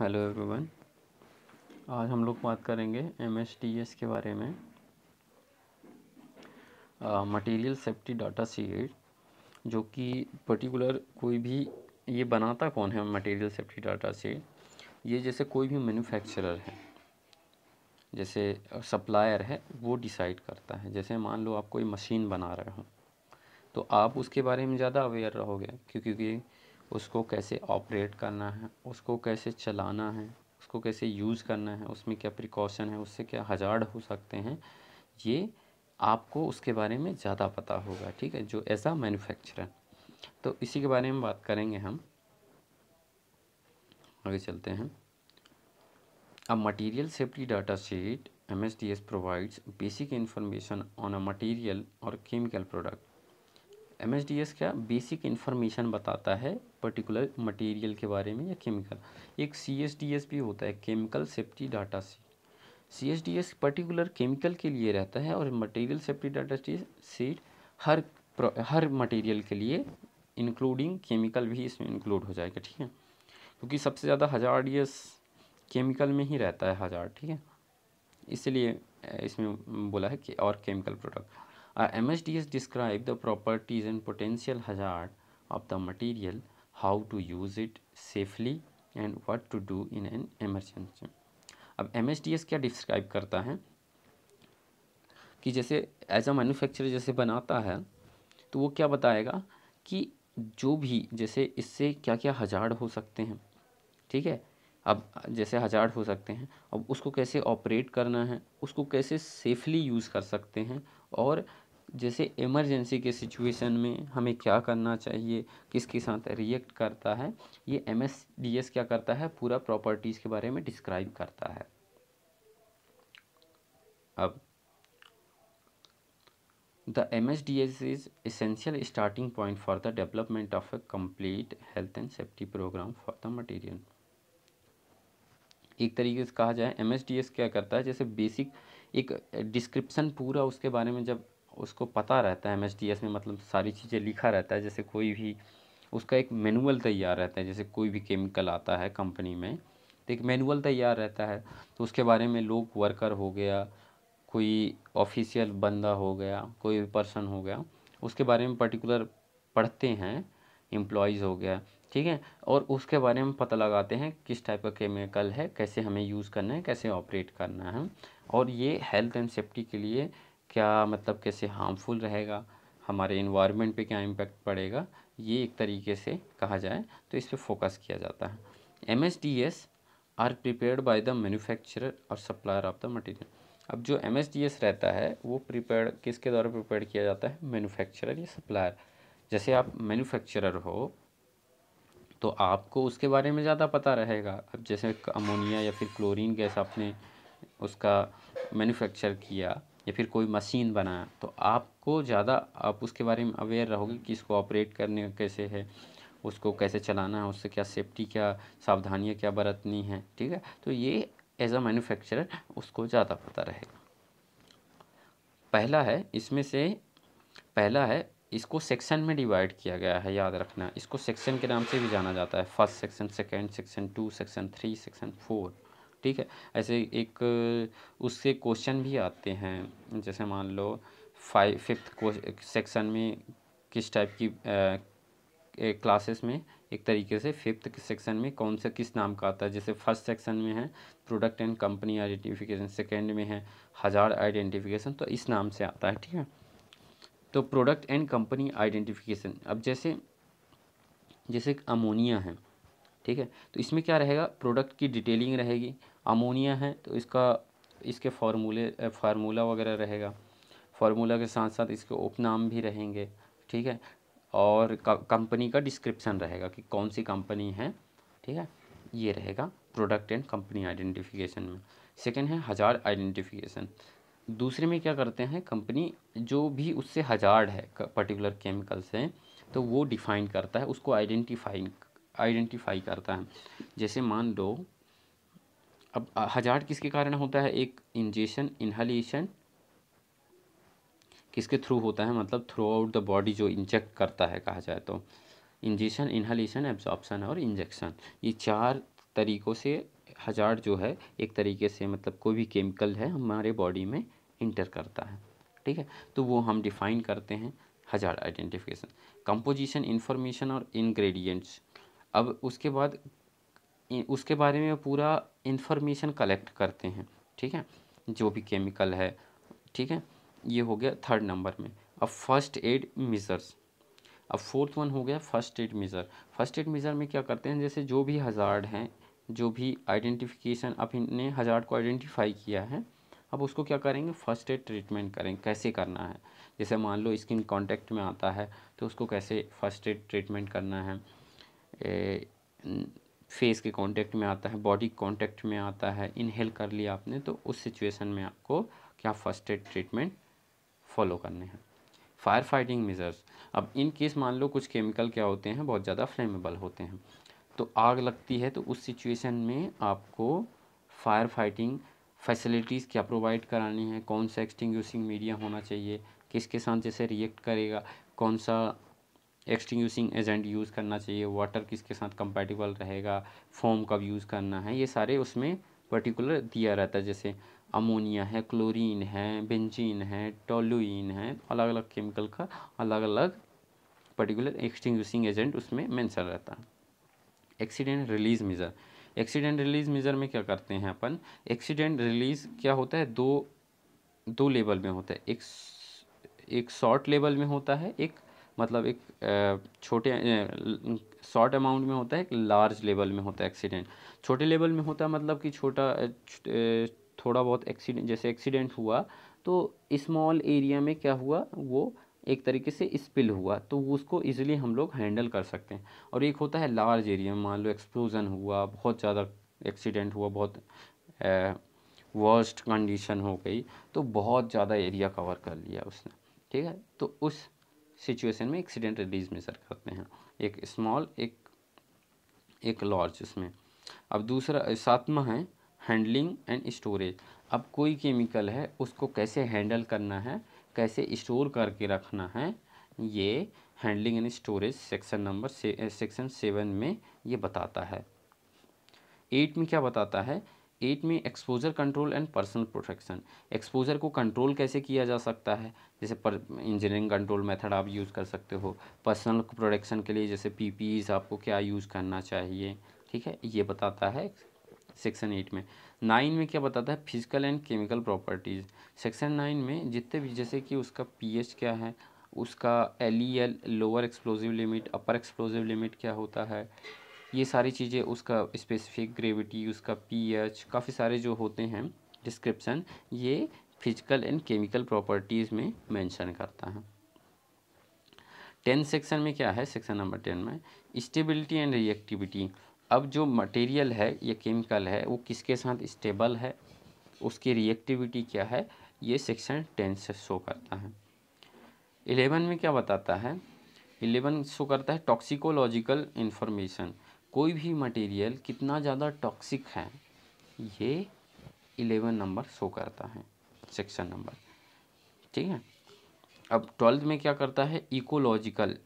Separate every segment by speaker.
Speaker 1: hello everyone आज हम लोग बात करेंगे एम के बारे में मटेरियल सेफ्टी डाटा सीट जो कि पर्टिकुलर कोई भी ये बनाता कौन है मटेरियल सेफ्टी डाटा सीट ये जैसे कोई भी मैन्युफैक्चरर है जैसे सप्लायर है वो डिसाइड करता है जैसे मान लो आप कोई मशीन बना रहे हो तो आप उसके बारे में ज़्यादा अवेयर रहोगे क्योंकि उसको कैसे ऑपरेट करना है उसको कैसे चलाना है उसको कैसे यूज़ करना है उसमें क्या प्रिकॉशन है उससे क्या हजार हो सकते हैं ये आपको उसके बारे में ज़्यादा पता होगा ठीक है जो एज आ मैन्युफैक्चरर तो इसी के बारे में बात करेंगे हम आगे चलते हैं अब material safety data sheet M S D S provides basic information on a material और chemical product M S D S क्या बेसिक इन्फॉर्मेशन बताता है पर्टिकुलर मटेरियल के बारे में या केमिकल एक सी एस डी एस भी होता है केमिकल सेफ्टी डाटा से C S D S particular chemical के लिए रहता है और मटेरियल सेफ्टी डाटा सीट हर हर मटेरियल के लिए इंक्लूडिंग केमिकल भी इसमें इंक्लूड हो जाएगा ठीक है क्योंकि सबसे ज़्यादा हजार एस केमिकल में ही रहता है हजार ठीक है इसलिए इसमें बोला है कि और chemical product M H D S describe the properties and potential hazards of the material how to use it safely and what to do in an emergency अब एम क्या डिस्क्राइब करता है कि जैसे एज अ मैन्युफैक्चरर जैसे बनाता है तो वो क्या बताएगा कि जो भी जैसे इससे क्या क्या हजार हो सकते हैं ठीक है अब जैसे हजार हो सकते हैं अब उसको कैसे ऑपरेट करना है उसको कैसे सेफली यूज़ कर सकते हैं और जैसे इमरजेंसी के सिचुएशन में हमें क्या करना चाहिए किसके साथ रिएक्ट करता है ये एम एस डी एस क्या करता है पूरा प्रॉपर्टीज़ के बारे में डिस्क्राइब करता है अब the M S D S is essential starting point for the development of a complete health and safety program for the material एक तरीके से कहा जाए एम एस एस डी क्या करता है जैसे बेसिक एक डिस्क्रिप्सन पूरा उसके बारे में जब उसको पता रहता है एम में मतलब सारी चीज़ें लिखा रहता है जैसे कोई भी उसका एक मैनुअल तैयार रहता है जैसे कोई भी केमिकल आता है कंपनी में तो एक मैनुअल तैयार रहता है तो उसके बारे में लोग वर्कर हो गया कोई ऑफिशियल बंदा हो गया कोई पर्सन हो गया उसके बारे में पर्टिकुलर पढ़ते हैं एम्प्लॉयज़ हो गया ठीक है और उसके बारे में पता लगाते हैं किस टाइप का केमिकल है कैसे हमें यूज़ करना है कैसे ऑपरेट करना है और ये हेल्थ एंड सेफ्टी के लिए क्या मतलब कैसे हार्मफुल रहेगा हमारे इन्वायरमेंट पे क्या इम्पैक्ट पड़ेगा ये एक तरीके से कहा जाए तो इस पर फोकस किया जाता है M S D S are prepared by the manufacturer और सप्लायर ऑफ द मटेरियल अब जो एम एस डी एस रहता है वो प्रिपेयर किसके द्वारा प्रिपेयर किया जाता है मैन्युफैक्चरर या सप्लायर जैसे आप मैन्युफैक्चरर हो तो आपको उसके बारे में ज़्यादा पता रहेगा अब जैसे अमोनिया या फिर क्लोरीन गैस आपने उसका मैन्युफैक्चर किया या फिर कोई मशीन बनाया तो आपको ज़्यादा आप उसके बारे में अवेयर रहोगे कि इसको ऑपरेट करने कैसे है उसको कैसे चलाना है उससे क्या सेफ्टी क्या सावधानियाँ क्या बरतनी है ठीक है तो ये एज अ मैन्युफैक्चरर उसको ज़्यादा पता रहेगा पहला है इसमें से पहला है इसको सेक्शन में डिवाइड किया गया है याद रखना इसको सेक्शन के नाम से भी जाना जाता है first section second section two section three section four ठीक है ऐसे एक उससे क्वेश्चन भी आते हैं जैसे मान लो फाइव फिफ्थ सेक्शन में किस टाइप की क्लासेस में एक तरीके से फिफ्थ सेक्शन में कौन सा किस नाम का आता है जैसे फर्स्ट सेक्शन में है product and company identification second में है हज़ार आइडेंटिफिकेशन तो इस नाम से आता है ठीक है तो प्रोडक्ट एंड कंपनी आइडेंटिफिकेशन अब जैसे जैसे अमोनिया है ठीक है तो इसमें क्या रहेगा प्रोडक्ट की डिटेलिंग रहेगी अमोनिया है तो इसका इसके फार्मूले फार्मूला वगैरह रहेगा फार्मूला के साथ साथ इसके उपनाम भी रहेंगे ठीक है और कंपनी का डिस्क्रिप्शन रहेगा कि कौन सी कंपनी है ठीक है ये रहेगा प्रोडक्ट एंड कंपनी आइडेंटिफिकेशन में सेकेंड है हज़ार आइडेंटिफिकेशन दूसरे में क्या करते हैं कंपनी जो भी उससे हज़ार्ड है पर्टिकुलर केमिकल से तो वो डिफ़ाइन करता है उसको आइडेंटिफाई आइडेंटिफाई करता है जैसे मान लो अब हजार किसके कारण होता है एक इंजेशन इन्हलेशन किसके थ्रू होता है मतलब थ्रू आउट द बॉडी जो इंजेक्ट करता है कहा जाए तो इंजेशन इन्हलेशन एब्जॉर्बसन और इंजेक्शन ये चार तरीक़ों से हजार जो है एक तरीके से मतलब कोई भी केमिकल है हमारे बॉडी में इंटर करता है ठीक है तो वो हम डिफ़ाइन करते हैं हजार आइडेंटिफिकेशन कंपोजिशन इन्फॉर्मेशन और इन्ग्रेडियंट्स अब उसके बाद उसके बारे में पूरा इन्फॉर्मेशन कलेक्ट करते हैं ठीक है जो भी केमिकल है ठीक है ये हो गया थर्ड नंबर में अब फर्स्ट एड मिज़र्स अब फोर्थ वन हो गया first aid measure first aid measure में क्या करते हैं जैसे जो भी हज़ार्ड हैं जो भी आइडेंटिफिकेशन अब इनने हज़ार्ड को आइडेंटिफाई किया है अब उसको क्या करेंगे फर्स्ट एड ट्रीटमेंट करेंगे कैसे करना है जैसे मान लो स्किन कॉन्टैक्ट में आता है तो उसको कैसे फर्स्ट एड ट्रीटमेंट करना है ए, फेस के कांटेक्ट में आता है बॉडी कांटेक्ट में आता है इनहेल कर लिया आपने तो उस सिचुएशन में आपको क्या फर्स्ट एड ट्रीटमेंट फॉलो करने हैं फायर फाइटिंग मेज़र्स अब इन केस मान लो कुछ केमिकल क्या होते हैं बहुत ज़्यादा फ्लेमेबल होते हैं तो आग लगती है तो उस सिचुएशन में आपको फायर फाइटिंग फैसिलिटीज़ क्या प्रोवाइड करानी है कौन सा एक्सटिंग मीडिया होना चाहिए किसके साथ जैसे रिएक्ट करेगा कौन सा एक्सटिंग एजेंट यूज़ करना चाहिए वाटर किसके साथ कंपेटिबल रहेगा फोम कब यूज़ करना है ये सारे उसमें पर्टिकुलर दिया रहता है जैसे अमोनिया है क्लोरीन है बेंजीन है टोलुइन है अलग अलग केमिकल का अलग अलग पर्टिकुलर एक्सटिंग एजेंट उसमें मैंसन रहता है accident release measure accident release measure में क्या करते हैं अपन एक्सीडेंट रिलीज क्या होता है दो दो लेवल में होता है एक एक शॉर्ट लेवल में होता है एक मतलब एक छोटे शॉर्ट अमाउंट में होता है एक लार्ज लेवल में होता है एक्सीडेंट छोटे लेवल में होता है मतलब कि छोटा थोड़ा बहुत एक्सीडेंट जैसे एक्सीडेंट हुआ तो स्मॉल एरिया में क्या हुआ वो एक तरीके से स्पिल हुआ तो उसको ईजिली हम लोग हैंडल कर सकते हैं और एक होता है लार्ज एरिया में मान लो एक्सप्लोजन हुआ बहुत ज़्यादा एक्सीडेंट हुआ बहुत वर्स्ट कंडीशन हो गई तो बहुत ज़्यादा एरिया कवर कर लिया उसने ठीक है तो उस सिचुएशन में एक्सीडेंट रिलीज मेज़र करते हैं एक स्मॉल एक एक लार्ज इसमें अब दूसरा सातवा है हैंडलिंग एंड स्टोरेज अब कोई केमिकल है उसको कैसे हैंडल करना है कैसे स्टोर करके रखना है ये handling and storage section number से सेक्शन सेवन में ये बताता है एट में क्या बताता है एट में exposure control and personal protection exposure को कंट्रोल कैसे किया जा सकता है जैसे पर इंजीनियरिंग कंट्रोल मेथड आप यूज़ कर सकते हो पर्सनल प्रोटेक्शन के लिए जैसे पी आपको क्या यूज़ करना चाहिए ठीक है ये बताता है सेक्शन एट में नाइन में क्या बताता है physical and chemical properties section nine में जितने भी जैसे कि उसका पी क्या है उसका L lower explosive limit upper explosive limit क्या होता है ये सारी चीज़ें उसका स्पेसिफिक ग्रेविटी उसका पीएच काफ़ी सारे जो होते हैं डिस्क्रिप्शन ये फिजिकल एंड केमिकल प्रॉपर्टीज़ में मेंशन करता है टेन सेक्शन में क्या है सेक्शन नंबर टेन में स्टेबिलिटी एंड रिएक्टिविटी अब जो मटेरियल है या केमिकल है वो किसके साथ स्टेबल है उसकी रिएक्टिविटी क्या है ये सेक्शन टेन से शो करता है एलेवन में क्या बताता है एलेवन शो करता है टॉक्सिकोलॉजिकल इन्फॉर्मेशन कोई भी मटेरियल कितना ज़्यादा टॉक्सिक है ये इलेवन नंबर शो करता है सेक्शन नंबर ठीक है अब ट्वेल्थ में क्या करता है इकोलॉजिकल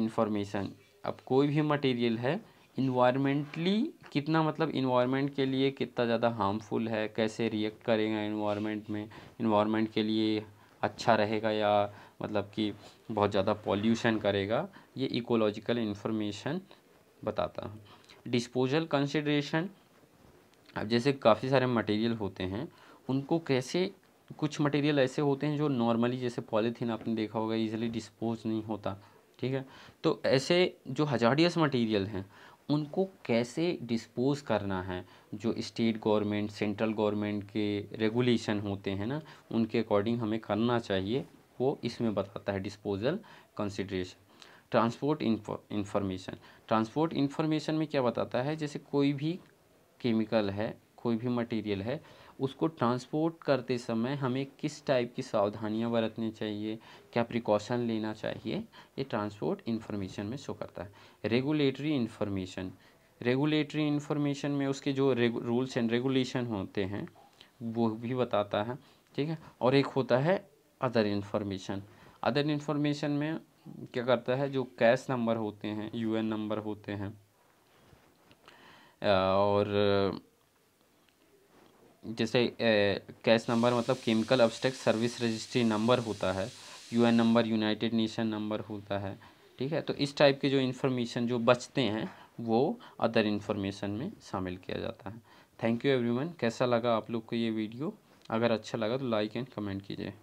Speaker 1: इन्फॉर्मेशन अब कोई भी मटेरियल है इन्वायरमेंटली कितना मतलब इन्वायरमेंट के लिए कितना ज़्यादा हार्मफुल है कैसे रिएक्ट करेगा इन्वायरमेंट में इन्वायरमेंट के लिए अच्छा रहेगा या मतलब कि बहुत ज़्यादा पॉल्यूशन करेगा ये इकोलॉजिकल इन्फॉर्मेशन बताता हूँ डिस्पोजल कंसिड्रेशन अब जैसे काफ़ी सारे मटेरियल होते हैं उनको कैसे कुछ मटेरियल ऐसे होते हैं जो नॉर्मली जैसे पॉलीथीन आपने देखा होगा ईजिली डिस्पोज नहीं होता ठीक है तो ऐसे जो हजारियस मटेरियल हैं उनको कैसे डिस्पोज करना है जो स्टेट गवर्नमेंट सेंट्रल गवर्नमेंट के रेगुलेशन होते हैं ना उनके अकॉर्डिंग हमें करना चाहिए वो इसमें बताता है disposal consideration transport information transport information में क्या बताता है जैसे कोई भी केमिकल है कोई भी मटेरियल है उसको ट्रांसपोर्ट करते समय हमें किस टाइप की सावधानियां बरतनी चाहिए क्या प्रिकॉशन लेना चाहिए ये ट्रांसपोर्ट इन्फॉर्मेशन में शो करता है रेगुलेटरी इंफॉर्मेशन रेगुलेटरी इन्फॉर्मेशन में उसके जो रूल्स एंड रेगुलेशन होते हैं वो भी बताता है ठीक है और एक होता है अदर इन्फॉर्मेशन अदर इन्फॉर्मेशन में क्या करता है जो कैश नंबर होते हैं यूएन नंबर होते हैं और जैसे कैश नंबर मतलब chemical abstract service registry number होता है UN number united nation number होता है ठीक है तो इस टाइप के जो इन्फॉर्मेशन जो बचते हैं वो अदर इन्फॉर्मेशन में शामिल किया जाता है थैंक यू एवरीवन कैसा लगा आप लोग को ये वीडियो अगर अच्छा लगा तो लाइक एंड कमेंट कीजिए